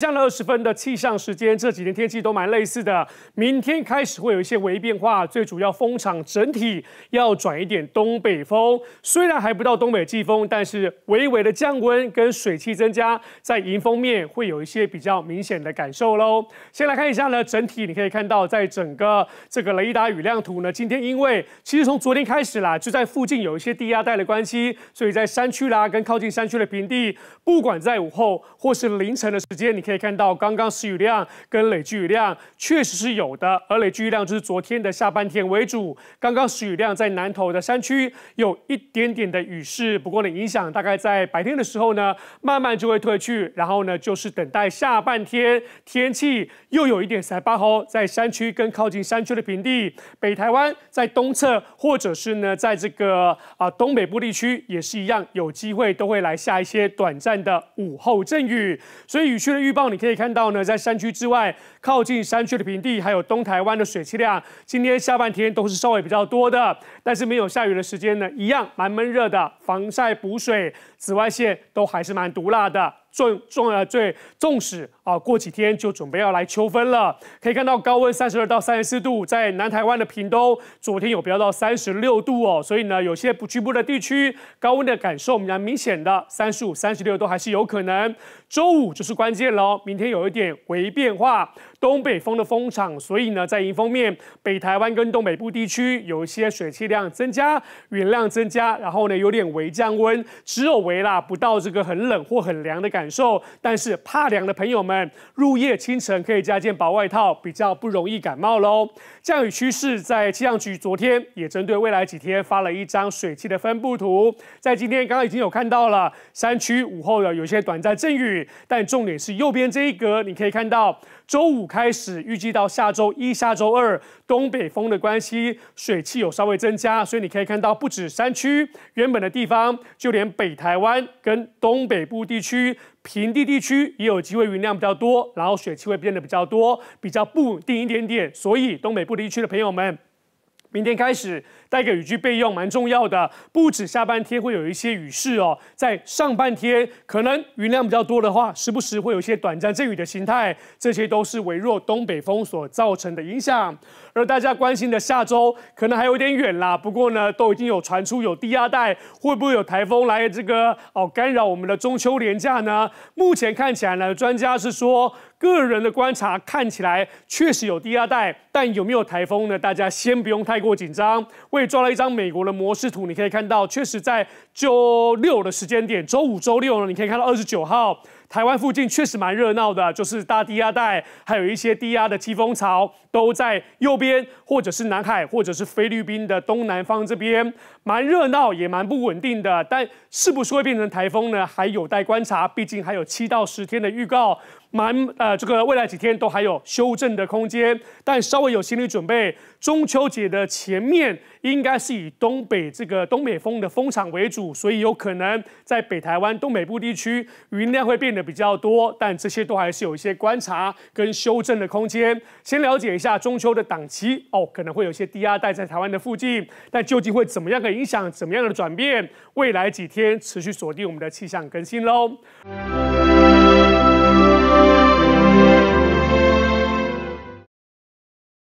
降了二十分的气象时间，这几天天气都蛮类似的。明天开始会有一些微变化，最主要风场整体要转一点东北风，虽然还不到东北季风，但是微微的降温跟水汽增加，在迎风面会有一些比较明显的感受喽。先来看一下呢，整体你可以看到，在整个这个雷达雨量图呢，今天因为其实从昨天开始啦，就在附近有一些低压带的关系，所以在山区啦跟靠近山区的平地，不管在午后或是凌晨的时间，你。可以看到，刚刚实雨量跟累积雨量确实是有的，而累积雨量就是昨天的下半天为主。刚刚实雨量在南投的山区有一点点的雨势，不过呢，影响大概在白天的时候呢，慢慢就会退去。然后呢，就是等待下半天天气又有一点塞巴吼，在山区跟靠近山区的平地，北台湾在东侧或者是呢，在这个啊东北部地区也是一样，有机会都会来下一些短暂的午后阵雨。所以雨区的预报。你可以看到呢，在山区之外，靠近山区的平地，还有东台湾的水汽量，今天下半天都是稍微比较多的，但是没有下雨的时间呢，一样蛮闷热的，防晒、补水，紫外线都还是蛮毒辣的。重重要最重视啊！过几天就准备要来秋分了，可以看到高温三十二到三十四度，在南台湾的屏东昨天有飙到三十六度哦，所以呢，有些不局部的地区高温的感受比较明显的三十五、三十六都还是有可能。周五就是关键喽，明天有一点微变化，东北风的风场，所以呢，在迎风面北台湾跟东北部地区有一些水汽量增加，云量增加，然后呢有点微降温，只有微啦，不到这个很冷或很凉的感。受，但是怕凉的朋友们，入夜清晨可以加件薄外套，比较不容易感冒喽。降雨趋势在气象局昨天也针对未来几天发了一张水汽的分布图，在今天刚刚已经有看到了，山区午后有有些短暂阵雨，但重点是右边这一格，你可以看到周五开始预计到下周一、下周二，东北风的关系，水汽有稍微增加，所以你可以看到不止山区原本的地方，就连北台湾跟东北部地区。平地地区也有机会云量比较多，然后水汽会变得比较多，比较不稳定一点点。所以东北部地区的朋友们。明天开始带个雨具备用，蛮重要的。不止下半天会有一些雨势哦，在上半天可能云量比较多的话，时不时会有一些短暂阵雨的形态，这些都是微弱东北风所造成的影响。而大家关心的下周可能还有点远啦，不过呢，都已经有传出有低压带，会不会有台风来这个哦干扰我们的中秋连假呢？目前看起来呢，专家是说。个人的观察看起来确实有低压带，但有没有台风呢？大家先不用太过紧张。我也抓了一张美国的模式图，你可以看到，确实在周六的时间点，周五、周六呢，你可以看到二十九号。台湾附近确实蛮热闹的，就是大低压带，还有一些低压的季风槽，都在右边，或者是南海，或者是菲律宾的东南方这边，蛮热闹，也蛮不稳定的，但是不是会变成台风呢，还有待观察，毕竟还有七到十天的预告，蛮呃这个未来几天都还有修正的空间，但稍微有心理准备，中秋节的前面应该是以东北这个东北风的风场为主，所以有可能在北台湾东北部地区云量会变。比较多，但这些都还是有一些观察跟修正的空间。先了解一下中秋的档期哦，可能会有一些低压带在台湾的附近，但究竟会怎么样的影响，怎么样的转变？未来几天持续锁定我们的气象更新喽。